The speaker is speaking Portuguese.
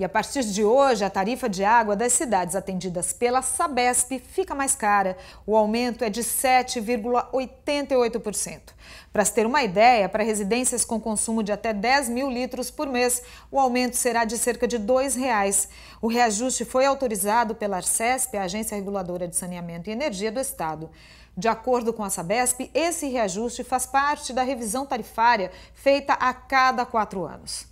E a partir de hoje, a tarifa de água das cidades atendidas pela Sabesp fica mais cara. O aumento é de 7,88%. Para se ter uma ideia, para residências com consumo de até 10 mil litros por mês, o aumento será de cerca de R$ 2,00. O reajuste foi autorizado pela Arcesp, a Agência Reguladora de Saneamento e Energia do Estado. De acordo com a Sabesp, esse reajuste faz parte da revisão tarifária feita a cada quatro anos.